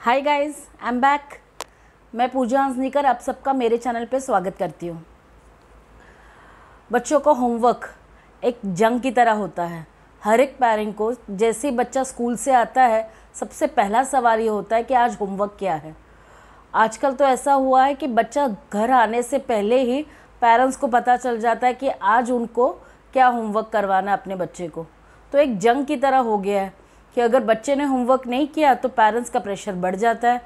Hi guys I am back मैं पूजा हंसनीकर आप सबका मेरे चैनल पे स्वागत करती हूँ बच्चों का होमवर्क एक जंग की तरह होता है हर एक पेरेंट को जैसे ही बच्चा स्कूल से आता है सबसे पहला सवाल ये होता है कि आज होमवर्क क्या है आजकल तो ऐसा हुआ है कि बच्चा घर आने से पहले ही पेरेंट्स को पता चल जाता है कि आज उनको क्या होमवर्क करवाना है अपने बच्चे को तो एक जंग की तरह हो गया है कि अगर बच्चे ने होमवर्क नहीं किया तो पेरेंट्स का प्रेशर बढ़ जाता है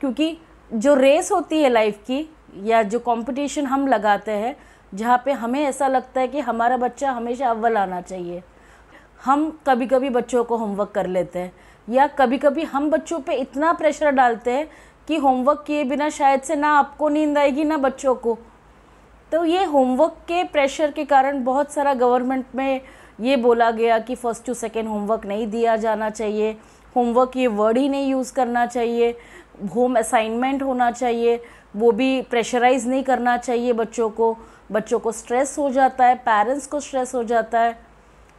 क्योंकि जो रेस होती है लाइफ की या जो कंपटीशन हम लगाते हैं जहाँ पे हमें ऐसा लगता है कि हमारा बच्चा हमेशा अव्वल आना चाहिए हम कभी कभी बच्चों को होमवर्क कर लेते हैं या कभी कभी हम बच्चों पे इतना प्रेशर डालते हैं कि होमवर्क किए बिना शायद से ना आपको नींद आएगी ना बच्चों को तो ये होमवर्क के प्रेशर के कारण बहुत सारा गवर्नमेंट में ये बोला गया कि फ़र्स्ट टू सेकेंड होमवर्क नहीं दिया जाना चाहिए होमवर्क ये वर्ड ही नहीं यूज़ करना चाहिए होम असाइनमेंट होना चाहिए वो भी प्रेशराइज नहीं करना चाहिए बच्चों को बच्चों को स्ट्रेस हो जाता है पेरेंट्स को स्ट्रेस हो जाता है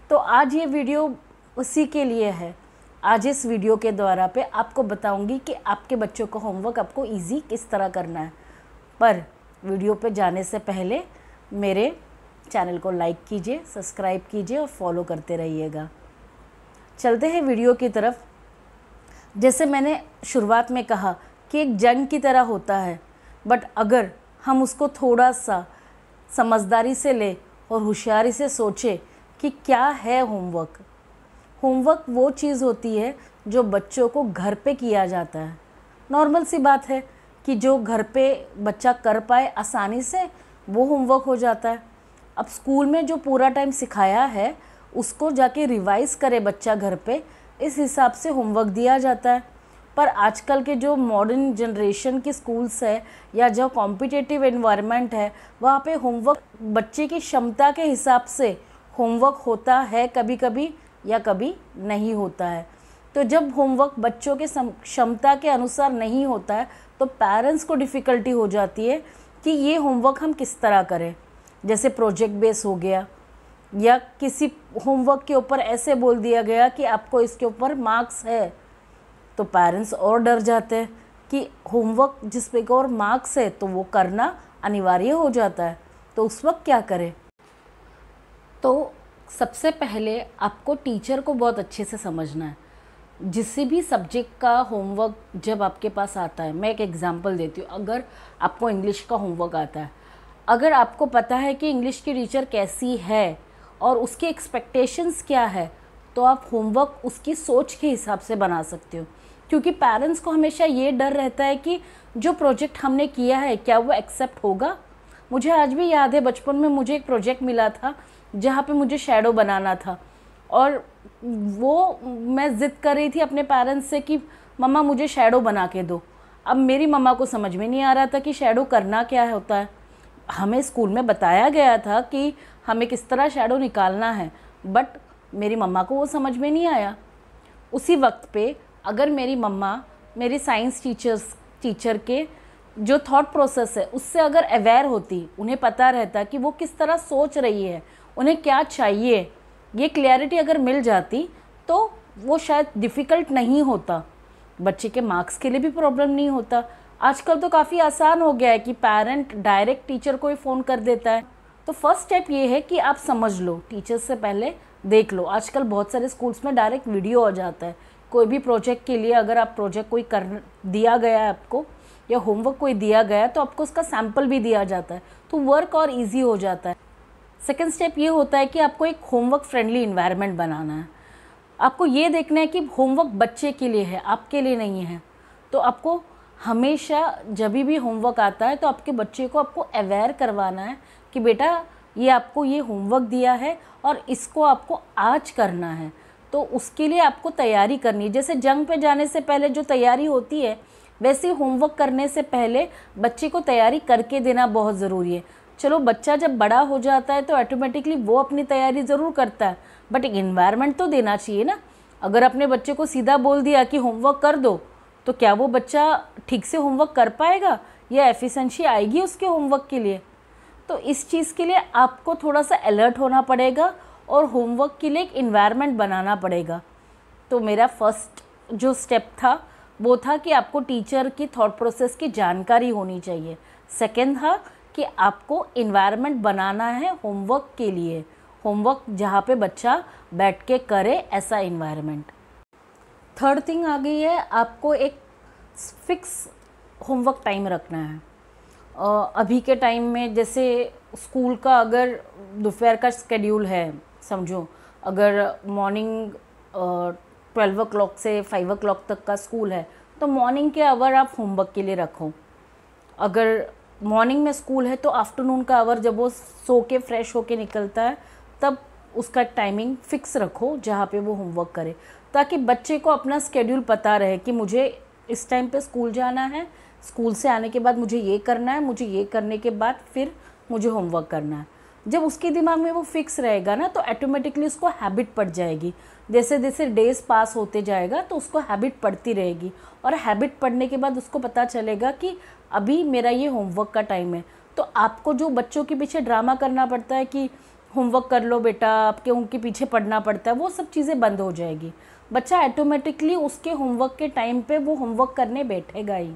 तो आज ये वीडियो उसी के लिए है आज इस वीडियो के द्वारा पे आपको बताऊंगी कि आपके बच्चों का होमवर्क आपको इजी किस तरह करना है पर वीडियो पे जाने से पहले मेरे चैनल को लाइक कीजिए सब्सक्राइब कीजिए और फॉलो करते रहिएगा चलते हैं वीडियो की तरफ जैसे मैंने शुरुआत में कहा कि एक जंग की तरह होता है बट अगर हम उसको थोड़ा सा समझदारी से ले और होशियारी से सोचे कि क्या है होमवर्क होमवर्क वो चीज़ होती है जो बच्चों को घर पे किया जाता है नॉर्मल सी बात है कि जो घर पे बच्चा कर पाए आसानी से वो होमवर्क हो जाता है अब स्कूल में जो पूरा टाइम सिखाया है उसको जाके रिवाइज़ करे बच्चा घर पे इस हिसाब से होमवर्क दिया जाता है पर आजकल के जो मॉडर्न जनरेशन के स्कूल्स है या जो कॉम्पिटिटिव इन्वायरमेंट है वहाँ पे होमवर्क बच्चे की क्षमता के हिसाब से होमवर्क होता है कभी कभी या कभी नहीं होता है तो जब होमवर्क बच्चों के क्षमता के अनुसार नहीं होता है तो पेरेंट्स को डिफ़िकल्टी हो जाती है कि ये होमवर्क हम किस तरह करें जैसे प्रोजेक्ट बेस हो गया या किसी होमवर्क के ऊपर ऐसे बोल दिया गया कि आपको इसके ऊपर मार्क्स है तो पेरेंट्स और डर जाते हैं कि होमवर्क जिस पे और मार्क्स है तो वो करना अनिवार्य हो जाता है तो उस वक्त क्या करें तो सबसे पहले आपको टीचर को बहुत अच्छे से समझना है जिस भी सब्जेक्ट का होमवर्क जब आपके पास आता है मैं एक एग्ज़ाम्पल देती हूँ अगर आपको इंग्लिश का होमवर्क आता है अगर आपको पता है कि इंग्लिश की टीचर कैसी है और उसकी एक्सपेक्टेशंस क्या है तो आप होमवर्क उसकी सोच के हिसाब से बना सकते हो क्योंकि पेरेंट्स को हमेशा ये डर रहता है कि जो प्रोजेक्ट हमने किया है क्या वो एक्सेप्ट होगा मुझे आज भी याद है बचपन में मुझे एक प्रोजेक्ट मिला था जहाँ पे मुझे शेडो बनाना था और वो मैं ज़िद कर रही थी अपने पेरेंट्स से कि मम्मा मुझे शेडो बना के दो अब मेरी मम्मा को समझ में नहीं आ रहा था कि शेडो करना क्या होता है हमें स्कूल में बताया गया था कि हमें किस तरह शेडो निकालना है बट मेरी मम्मा को वो समझ में नहीं आया उसी वक्त पे अगर मेरी मम्मा मेरी साइंस टीचर्स टीचर के जो थॉट प्रोसेस है उससे अगर अवेयर होती उन्हें पता रहता कि वो किस तरह सोच रही है उन्हें क्या चाहिए ये क्लैरिटी अगर मिल जाती तो वो शायद डिफ़िकल्ट नहीं होता बच्चे के मार्क्स के लिए भी प्रॉब्लम नहीं होता आजकल तो काफ़ी आसान हो गया है कि पेरेंट डायरेक्ट टीचर को ही फ़ोन कर देता है तो फर्स्ट स्टेप ये है कि आप समझ लो टीचर से पहले देख लो आजकल बहुत सारे स्कूल्स में डायरेक्ट वीडियो आ जाता है कोई भी प्रोजेक्ट के लिए अगर आप प्रोजेक्ट कोई कर दिया गया है आपको या होमवर्क कोई दिया गया है तो आपको उसका सैम्पल भी दिया जाता है तो वर्क और ईजी हो जाता है सेकेंड स्टेप ये होता है कि आपको एक होमवर्क फ्रेंडली इन्वायरमेंट बनाना है आपको ये देखना है कि होमवर्क बच्चे के लिए है आपके लिए नहीं है तो आपको हमेशा जब भी होमवर्क आता है तो आपके बच्चे को आपको अवेयर करवाना है कि बेटा ये आपको ये होमवर्क दिया है और इसको आपको आज करना है तो उसके लिए आपको तैयारी करनी है जैसे जंग पे जाने से पहले जो तैयारी होती है वैसे होमवर्क करने से पहले बच्चे को तैयारी करके देना बहुत ज़रूरी है चलो बच्चा जब बड़ा हो जाता है तो ऑटोमेटिकली वो अपनी तैयारी ज़रूर करता है बट इन्वायरमेंट तो देना चाहिए ना अगर अपने बच्चे को सीधा बोल दिया कि होमवर्क कर दो तो क्या वो बच्चा ठीक से होमवर्क कर पाएगा या एफिशेंसी आएगी उसके होमवर्क के लिए तो इस चीज़ के लिए आपको थोड़ा सा अलर्ट होना पड़ेगा और होमवर्क के लिए एक इन्वायरमेंट बनाना पड़ेगा तो मेरा फर्स्ट जो स्टेप था वो था कि आपको टीचर की थॉट प्रोसेस की जानकारी होनी चाहिए सेकेंड था कि आपको इन्वायरमेंट बनाना है होमवर्क के लिए होमवर्क जहाँ पे बच्चा बैठ के करे ऐसा इन्वायरमेंट थर्ड थिंग आ गई है आपको एक फिक्स होमवर्क टाइम रखना है अभी के टाइम में जैसे स्कूल का अगर दोपहर का स्केड्यूल है समझो अगर मॉर्निंग ट्वेल्व ओ से फाइव ओ तक का स्कूल है तो मॉर्निंग के आवर आप होमवर्क के लिए रखो अगर मॉर्निंग में स्कूल है तो आफ्टरनून का आवर जब वो सो के फ्रेश होके निकलता है तब उसका टाइमिंग फिक्स रखो जहाँ पे वो होमवर्क करे ताकि बच्चे को अपना स्केड्यूल पता रहे कि मुझे इस टाइम पे स्कूल जाना है स्कूल से आने के बाद मुझे ये करना है मुझे ये करने के बाद फिर मुझे होमवर्क करना है जब उसके दिमाग में वो फिक्स रहेगा ना तो ऑटोमेटिकली उसको हैबिट पड़ जाएगी जैसे जैसे डेज पास होते जाएगा तो उसको हैबिट पड़ती रहेगी और हैबिट पड़ने के बाद उसको पता चलेगा कि अभी मेरा ये होमवर्क का टाइम है तो आपको जो बच्चों के पीछे ड्रामा करना पड़ता है कि होमवर्क कर लो बेटा आपके उनके पीछे पढ़ना पड़ता है वो सब चीज़ें बंद हो जाएगी बच्चा ऐटोमेटिकली उसके होमवर्क के टाइम पे वो होमवर्क करने बैठेगा ही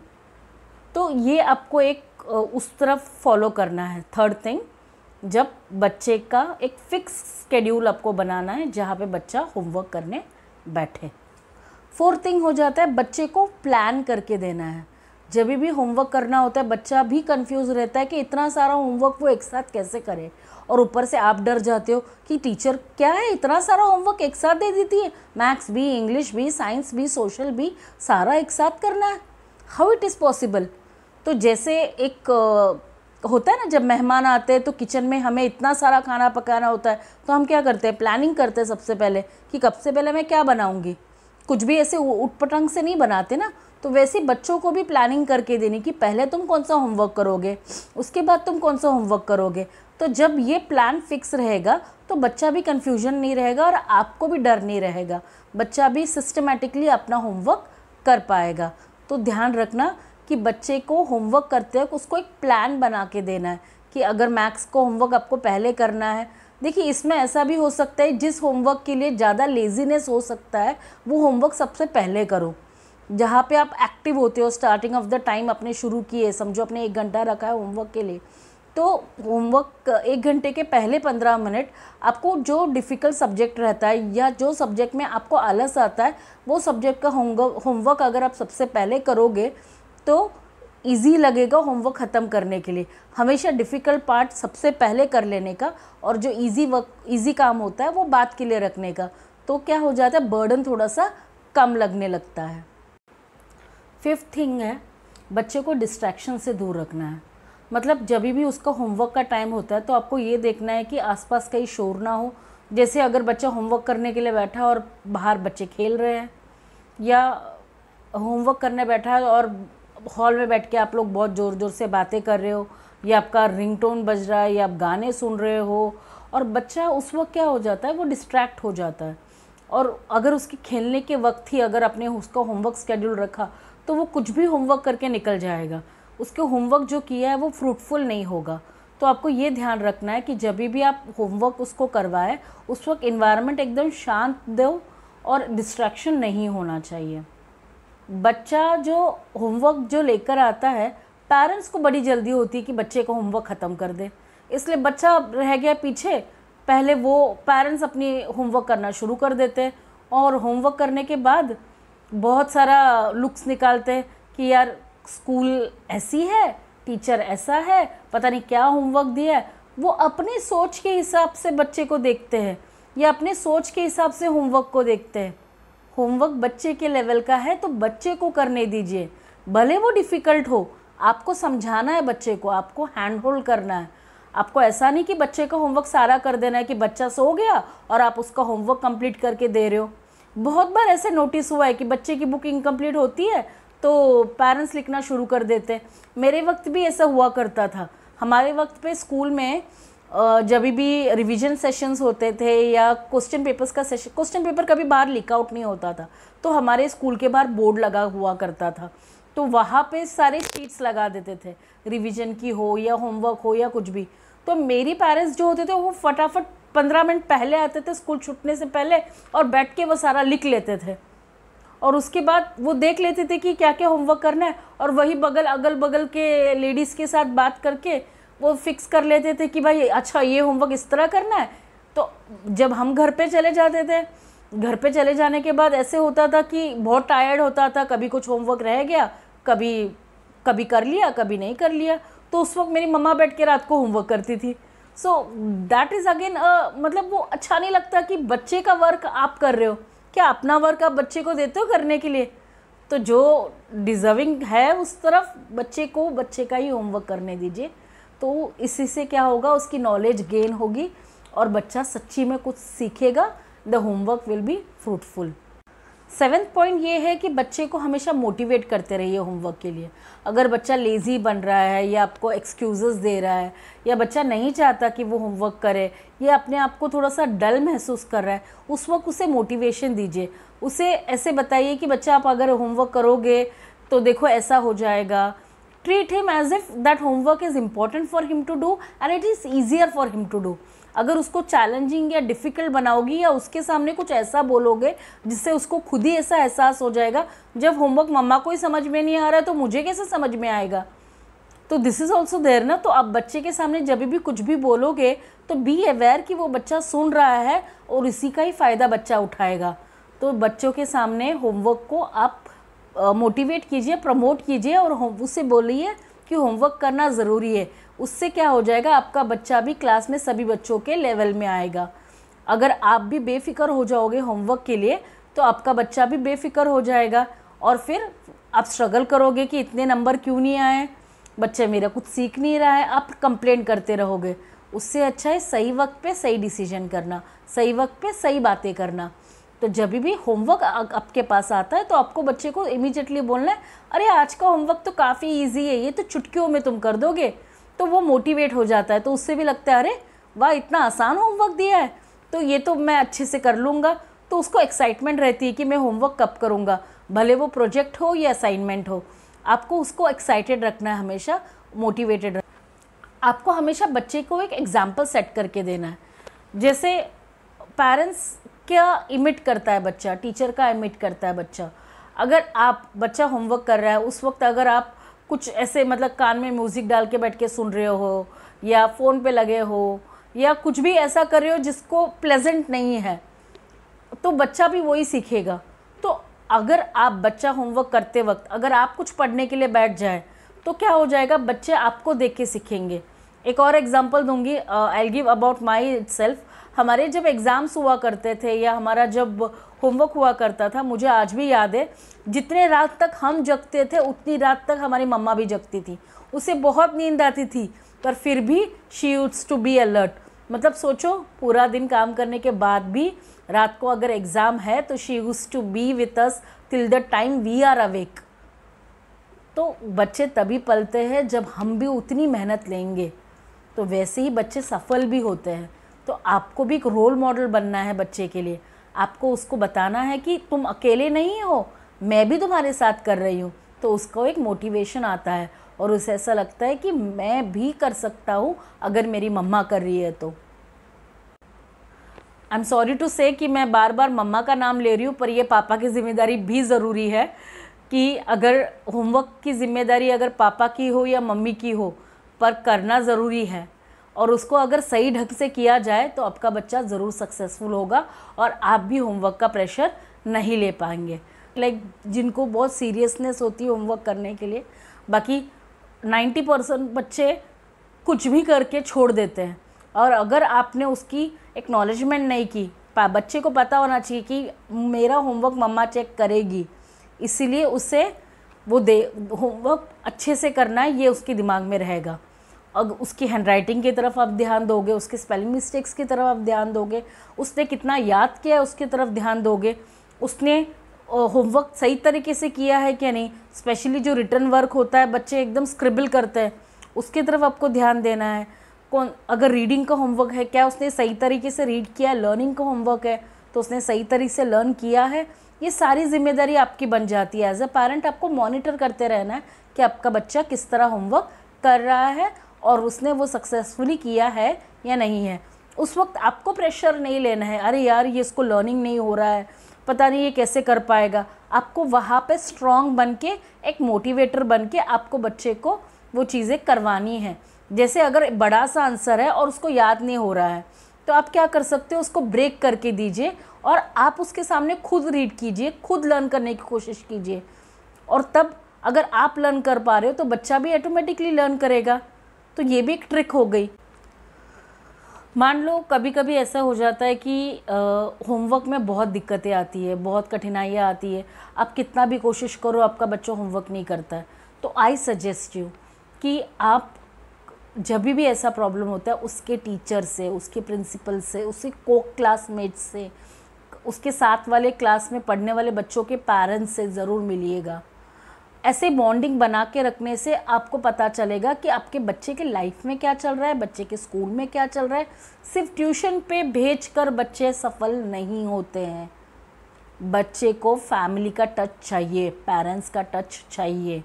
तो ये आपको एक उस तरफ फॉलो करना है थर्ड थिंग जब बच्चे का एक फिक्स स्केड्यूल आपको बनाना है जहाँ पे बच्चा होमवर्क करने बैठे फोर्थ थिंग हो जाता है बच्चे को प्लान करके देना है जब भी होमवर्क करना होता है बच्चा भी कंफ्यूज रहता है कि इतना सारा होमवर्क वो एक साथ कैसे करे और ऊपर से आप डर जाते हो कि टीचर क्या है इतना सारा होमवर्क एक साथ दे देती है मैथ्स भी इंग्लिश भी साइंस भी सोशल भी सारा एक साथ करना है हाउ इट इज़ पॉसिबल तो जैसे एक होता है ना जब मेहमान आते हैं तो किचन में हमें इतना सारा खाना पकाना होता है तो हम क्या करते हैं प्लानिंग करते हैं सबसे पहले कि कब से पहले मैं क्या बनाऊँगी कुछ भी ऐसे उटपटंग से नहीं बनाते ना तो वैसे बच्चों को भी प्लानिंग करके देनी कि पहले तुम कौन सा होमवर्क करोगे उसके बाद तुम कौन सा होमवर्क करोगे तो जब ये प्लान फिक्स रहेगा तो बच्चा भी कन्फ्यूजन नहीं रहेगा और आपको भी डर नहीं रहेगा बच्चा भी सिस्टमेटिकली अपना होमवर्क कर पाएगा तो ध्यान रखना कि बच्चे को होमवर्क करते वक्त उसको एक प्लान बना के देना है कि अगर मैथ्स को होमवर्क आपको पहले करना है देखिए इसमें ऐसा भी हो सकता है जिस होमवर्क के लिए ज़्यादा लेजीनेस हो सकता है वो होमवर्क सबसे पहले करो जहाँ पे आप एक्टिव होते हो स्टार्टिंग ऑफ द टाइम अपने शुरू किए समझो अपने एक घंटा रखा है होमवर्क के लिए तो होमवर्क एक घंटे के पहले पंद्रह मिनट आपको जो डिफ़िकल्ट सब्जेक्ट रहता है या जो सब्जेक्ट में आपको आलस आता है वो सब्जेक्ट का होमवर्क अगर आप सबसे पहले करोगे तो इजी लगेगा होमवर्क ख़त्म करने के लिए हमेशा डिफ़िकल्ट पार्ट सबसे पहले कर लेने का और जो इजी वर्क इजी काम होता है वो बात के लिए रखने का तो क्या हो जाता है बर्डन थोड़ा सा कम लगने लगता है फिफ्थ थिंग है बच्चे को डिस्ट्रैक्शन से दूर रखना है मतलब जब भी उसका होमवर्क का टाइम होता है तो आपको ये देखना है कि आसपास कहीं शोर ना हो जैसे अगर बच्चा होमवर्क करने के लिए बैठा और बाहर बच्चे खेल रहे हैं या होमवर्क करने बैठा है और हॉल में बैठ के आप लोग बहुत ज़ोर ज़ोर से बातें कर रहे हो या आपका रिंगटोन बज रहा है या आप गाने सुन रहे हो और बच्चा उस वक्त क्या हो जाता है वो डिस्ट्रैक्ट हो जाता है और अगर उसके खेलने के वक्त ही अगर आपने उसका होमवर्क स्केड्यूल रखा तो वो कुछ भी होमवर्क करके निकल जाएगा उसके होमवर्क जो किया है वो फ्रूटफुल नहीं होगा तो आपको ये ध्यान रखना है कि जब भी आप होमवर्क उसको करवाएं उस वक्त इन्वायरमेंट एकदम शांत दो और डिस्ट्रैक्शन नहीं होना चाहिए बच्चा जो होमवर्क जो लेकर आता है पेरेंट्स को बड़ी जल्दी होती है कि बच्चे को होमवर्क ख़त्म कर दे इसलिए बच्चा रह गया पीछे पहले वो पेरेंट्स अपनी होमवर्क करना शुरू कर देते और होमवर्क करने के बाद बहुत सारा लुक्स निकालते कि यार स्कूल ऐसी है टीचर ऐसा है पता नहीं क्या होमवर्क दिया है वो अपनी सोच के हिसाब से बच्चे को देखते हैं या अपने सोच के हिसाब से होमवर्क को देखते हैं होमवर्क बच्चे के लेवल का है तो बच्चे को करने दीजिए भले वो डिफ़िकल्ट हो आपको समझाना है बच्चे को आपको हैंड होल्ड करना है आपको ऐसा नहीं कि बच्चे का होमवर्क सारा कर देना है कि बच्चा सो गया और आप उसका होमवर्क कंप्लीट करके दे रहे हो बहुत बार ऐसे नोटिस हुआ है कि बच्चे की बुक इनकम्प्लीट होती है तो पेरेंट्स लिखना शुरू कर देते मेरे वक्त भी ऐसा हुआ करता था हमारे वक्त पे स्कूल में जब भी रिवीजन सेशंस होते थे या क्वेश्चन पेपर्स का सेशन क्वेश्चन पेपर कभी बाहर लिकआउट नहीं होता था तो हमारे स्कूल के बाहर बोर्ड लगा हुआ करता था तो वहाँ पे सारे शीट्स लगा देते थे रिवीजन की हो या होमवर्क हो या कुछ भी तो मेरी पेरेंट्स जो होते थे वो फटाफट पंद्रह मिनट पहले आते थे स्कूल छूटने से पहले और बैठ के वो सारा लिख लेते थे और उसके बाद वो देख लेते थे कि क्या क्या होमवर्क करना है और वही बगल अगल बगल के लेडीज़ के साथ बात करके वो फिक्स कर लेते थे कि भाई अच्छा ये होमवर्क इस तरह करना है तो जब हम घर पे चले जाते थे घर पे चले जाने के बाद ऐसे होता था कि बहुत टायर्ड होता था कभी कुछ होमवर्क रह गया कभी कभी कर लिया कभी नहीं कर लिया तो उस वक्त मेरी मम्मा बैठ के रात को होमवर्क करती थी सो दैट इज़ अगेन मतलब वो अच्छा नहीं लगता कि बच्चे का वर्क आप कर रहे हो क्या अपना वर्क आप बच्चे को देते हो करने के लिए तो जो डिज़र्विंग है उस तरफ बच्चे को बच्चे का ही होमवर्क करने दीजिए तो इसी से क्या होगा उसकी नॉलेज गेन होगी और बच्चा सच्ची में कुछ सीखेगा the homework will be fruitful seventh point ये है कि बच्चे को हमेशा मोटिवेट करते रहिए होमवर्क के लिए अगर बच्चा लेज़ी बन रहा है या आपको एक्सक्यूज़ेस दे रहा है या बच्चा नहीं चाहता कि वो होमवर्क करे या अपने आप को थोड़ा सा डल महसूस कर रहा है उस वक्त उसे मोटिवेशन दीजिए उसे ऐसे बताइए कि बच्चा आप अगर होमवर्क करोगे तो देखो ऐसा हो जाएगा treat him as if that homework is important for him to do and it is easier for him to do अगर उसको चैलेंजिंग या डिफ़िकल्ट बनाओगी या उसके सामने कुछ ऐसा बोलोगे जिससे उसको खुद ही ऐसा एहसास हो जाएगा जब होमवर्क मम्मा को ही समझ में नहीं आ रहा है तो मुझे कैसे समझ में आएगा तो दिस इज़ ऑल्सो देर ना तो आप बच्चे के सामने जब भी कुछ भी बोलोगे तो बी अवेयर कि वो बच्चा सुन रहा है और इसी का ही फ़ायदा बच्चा उठाएगा तो बच्चों के सामने होमवर्क को आप मोटिवेट कीजिए प्रमोट कीजिए और उससे बोलिए कि होमवर्क करना ज़रूरी है उससे क्या हो जाएगा आपका बच्चा भी क्लास में सभी बच्चों के लेवल में आएगा अगर आप भी बेफिक्र हो जाओगे होमवर्क के लिए तो आपका बच्चा भी बेफिक्र हो जाएगा और फिर आप स्ट्रगल करोगे कि इतने नंबर क्यों नहीं आए बच्चा मेरा कुछ सीख नहीं रहा है आप कंप्लेन करते रहोगे उससे अच्छा है सही वक्त पे सही डिसीजन करना सही वक्त पे सही बातें करना तो जब भी होमवर्क आपके पास आता है तो आपको बच्चे को इमीजिएटली बोलना है अरे आज का होमवर्क तो काफ़ी ईजी है ये तो चुटकियों में तुम कर दोगे तो वो मोटिवेट हो जाता है तो उससे भी लगता है अरे वाह इतना आसान होमवर्क दिया है तो ये तो मैं अच्छे से कर लूँगा तो उसको एक्साइटमेंट रहती है कि मैं होमवर्क कब करूँगा भले वो प्रोजेक्ट हो या असाइनमेंट हो आपको उसको एक्साइटेड रखना है हमेशा मोटिवेटेड आपको हमेशा बच्चे को एक एग्ज़ाम्पल सेट करके देना है जैसे पेरेंट्स क्या इमिट करता है बच्चा टीचर का इमिट करता है बच्चा अगर आप बच्चा होमवर्क कर रहा है उस वक्त अगर आप कुछ ऐसे मतलब कान में म्यूज़िक डाल के बैठ के सुन रहे हो या फ़ोन पे लगे हो या कुछ भी ऐसा कर रहे हो जिसको प्लेजेंट नहीं है तो बच्चा भी वही सीखेगा तो अगर आप बच्चा होमवर्क करते वक्त अगर आप कुछ पढ़ने के लिए बैठ जाए तो क्या हो जाएगा बच्चे आपको देख के सीखेंगे एक और एग्जाम्पल दूंगी I give about myself हमारे जब एग्ज़ाम्स हुआ करते थे या हमारा जब होमवर्क हुआ करता था मुझे आज भी याद है जितने रात तक हम जगते थे उतनी रात तक हमारी मम्मा भी जगती थी उसे बहुत नींद आती थी पर फिर भी शी यूड्स टू बी अलर्ट मतलब सोचो पूरा दिन काम करने के बाद भी रात को अगर एग्ज़ाम है तो she use to be with us till the time we are awake तो बच्चे तभी पलते हैं जब हम भी उतनी मेहनत लेंगे तो वैसे ही बच्चे सफल भी होते हैं तो आपको भी एक रोल मॉडल बनना है बच्चे के लिए आपको उसको बताना है कि तुम अकेले नहीं हो मैं भी तुम्हारे साथ कर रही हूँ तो उसको एक मोटिवेशन आता है और उसे ऐसा लगता है कि मैं भी कर सकता हूँ अगर मेरी मम्मा कर रही है तो आई एम सॉरी टू से कि मैं बार बार मम्मा का नाम ले रही हूँ पर यह पापा की जिम्मेदारी भी ज़रूरी है कि अगर होमवर्क की जिम्मेदारी अगर पापा की हो या मम्मी की हो पर करना ज़रूरी है और उसको अगर सही ढंग से किया जाए तो आपका बच्चा ज़रूर सक्सेसफुल होगा और आप भी होमवर्क का प्रेशर नहीं ले पाएंगे लाइक like, जिनको बहुत सीरियसनेस होती है होमवर्क करने के लिए बाकी नाइन्टी परसेंट बच्चे कुछ भी करके छोड़ देते हैं और अगर आपने उसकी एक्नॉलेजमेंट नहीं की बच्चे को पता होना चाहिए कि मेरा होमवर्क मम्मा चेक करेगी इसीलिए उसे वो दे होमवर्क अच्छे से करना है ये उसके दिमाग में रहेगा अब उसकी हैंडराइटिंग की तरफ आप ध्यान दोगे उसके स्पेलिंग मिस्टेक्स की तरफ आप ध्यान दोगे उसने कितना याद किया है उसकी तरफ ध्यान दोगे उसने होमवर्क सही तरीके से किया है क्या नहीं स्पेशली जो रिटर्न वर्क होता है बच्चे एकदम स्क्रिबल करते हैं उसकी तरफ आपको ध्यान देना है कौन अगर रीडिंग का होमवर्क है क्या उसने सही तरीके से रीड किया है लर्निंग का होमवर्क है तो उसने सही तरीके से लर्न किया है ये सारी जिम्मेदारी आपकी बन जाती है एज अ पेरेंट आपको मॉनिटर करते रहना है कि आपका बच्चा किस तरह होमवर्क कर रहा है और उसने वो सक्सेसफुली किया है या नहीं है उस वक्त आपको प्रेशर नहीं लेना है अरे यार ये इसको लर्निंग नहीं हो रहा है पता नहीं ये कैसे कर पाएगा आपको वहाँ पे स्ट्रॉन्ग बन के एक मोटिवेटर बन के आपको बच्चे को वो चीज़ें करवानी है जैसे अगर बड़ा सा आंसर है और उसको याद नहीं हो रहा है तो आप क्या कर सकते हो उसको ब्रेक करके दीजिए और आप उसके सामने खुद रीड कीजिए खुद लर्न करने की कोशिश कीजिए और तब अगर आप लर्न कर पा रहे हो तो बच्चा भी ऑटोमेटिकली लर्न करेगा तो ये भी एक ट्रिक हो गई मान लो कभी कभी ऐसा हो जाता है कि होमवर्क में बहुत दिक्कतें आती है बहुत कठिनाइयाँ आती है आप कितना भी कोशिश करो आपका बच्चा होमवर्क नहीं करता है तो आई सजेस्ट यू कि आप जब भी ऐसा प्रॉब्लम होता है उसके टीचर से उसके प्रिंसिपल से उसके को क्लासमेट से उसके साथ वाले क्लास में पढ़ने वाले बच्चों के पेरेंट्स से ज़रूर मिलिएगा ऐसे बॉन्डिंग बना के रखने से आपको पता चलेगा कि आपके बच्चे के लाइफ में क्या चल रहा है बच्चे के स्कूल में क्या चल रहा है सिर्फ ट्यूशन पे भेज कर बच्चे सफल नहीं होते हैं बच्चे को फैमिली का टच चाहिए पेरेंट्स का टच चाहिए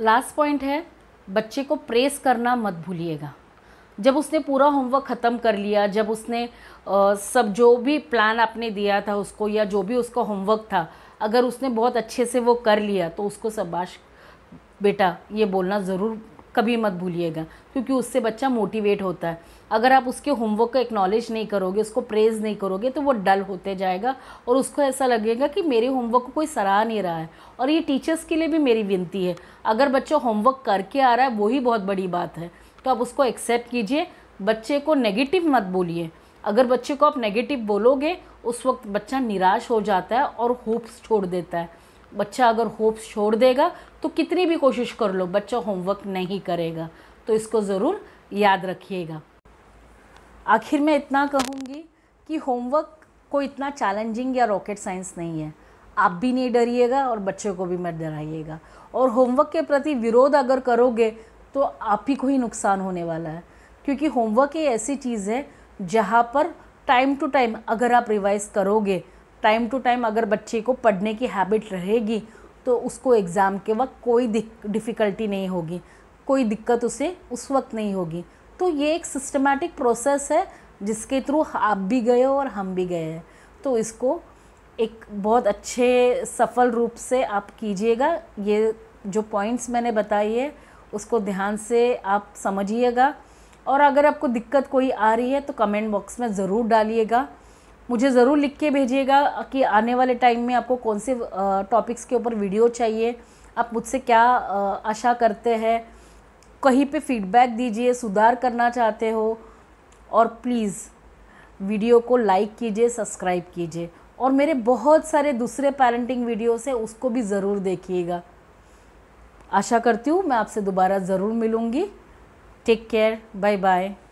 लास्ट पॉइंट है बच्चे को प्रेस करना मत भूलिएगा जब उसने पूरा होमवर्क ख़त्म कर लिया जब उसने आ, सब जो भी प्लान आपने दिया था उसको या जो भी उसका होमवर्क था अगर उसने बहुत अच्छे से वो कर लिया तो उसको शबाश बेटा ये बोलना ज़रूर कभी मत भूलिएगा क्योंकि उससे बच्चा मोटिवेट होता है अगर आप उसके होमवर्क को एक्नॉलेज नहीं करोगे उसको प्रेज़ नहीं करोगे तो वो डल होते जाएगा और उसको ऐसा लगेगा कि मेरे होमवर्क को कोई सराह नहीं रहा है और ये टीचर्स के लिए भी मेरी विनती है अगर बच्चा होमवर्क करके आ रहा है वही बहुत बड़ी बात है तो आप उसको एक्सेप्ट कीजिए बच्चे को नेगेटिव मत बोलिए अगर बच्चे को आप नेगेटिव बोलोगे उस वक्त बच्चा निराश हो जाता है और होप्स छोड़ देता है बच्चा अगर होप्स छोड़ देगा तो कितनी भी कोशिश कर लो बच्चा होमवर्क नहीं करेगा तो इसको ज़रूर याद रखिएगा आखिर मैं इतना कहूँगी कि होमवर्क कोई इतना चैलेंजिंग या रॉकेट साइंस नहीं है आप भी नहीं डरिएगा और बच्चे को भी मत डराइएगा और होमवर्क के प्रति विरोध अगर करोगे तो आप ही को ही नुकसान होने वाला है क्योंकि होमवर्क ही ऐसी चीज़ है जहाँ पर टाइम टू टाइम अगर आप रिवाइज़ करोगे टाइम टू टाइम अगर बच्चे को पढ़ने की हैबिट रहेगी तो उसको एग्ज़ाम के वक्त कोई डिफ़िकल्टी नहीं होगी कोई दिक्कत उसे उस वक्त नहीं होगी तो ये एक सिस्टमेटिक प्रोसेस है जिसके थ्रू आप भी गए हो और हम भी गए हैं तो इसको एक बहुत अच्छे सफल रूप से आप कीजिएगा ये जो पॉइंट्स मैंने बताई है उसको ध्यान से आप समझिएगा और अगर आपको दिक्कत कोई आ रही है तो कमेंट बॉक्स में ज़रूर डालिएगा मुझे ज़रूर लिख के भेजिएगा कि आने वाले टाइम में आपको कौन से टॉपिक्स के ऊपर वीडियो चाहिए आप मुझसे क्या आशा करते हैं कहीं पे फीडबैक दीजिए सुधार करना चाहते हो और प्लीज़ वीडियो को लाइक कीजिए सब्सक्राइब कीजिए और मेरे बहुत सारे दूसरे पेरेंटिंग वीडियोस हैं उसको भी ज़रूर देखिएगा आशा करती हूँ मैं आपसे दोबारा ज़रूर मिलूँगी Take care. Bye bye.